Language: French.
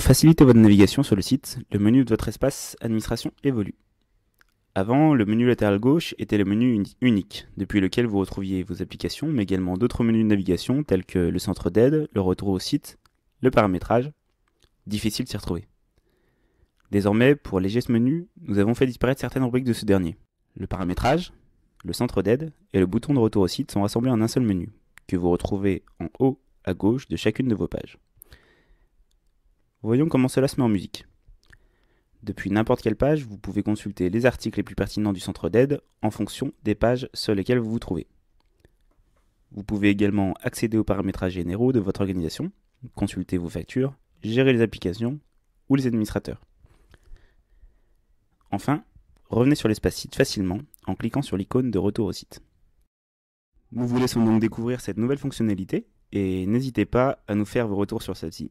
Pour faciliter votre navigation sur le site, le menu de votre espace Administration évolue. Avant, le menu latéral gauche était le menu unique, depuis lequel vous retrouviez vos applications, mais également d'autres menus de navigation tels que le centre d'aide, le retour au site, le paramétrage. Difficile de s'y retrouver. Désormais, pour léger ce menu, nous avons fait disparaître certaines rubriques de ce dernier. Le paramétrage, le centre d'aide et le bouton de retour au site sont rassemblés en un seul menu, que vous retrouvez en haut à gauche de chacune de vos pages. Voyons comment cela se met en musique. Depuis n'importe quelle page, vous pouvez consulter les articles les plus pertinents du centre d'aide en fonction des pages sur lesquelles vous vous trouvez. Vous pouvez également accéder aux paramétrages généraux de votre organisation, consulter vos factures, gérer les applications ou les administrateurs. Enfin, revenez sur l'espace site facilement en cliquant sur l'icône de retour au site. Vous vous laissons donc découvrir cette nouvelle fonctionnalité et n'hésitez pas à nous faire vos retours sur celle-ci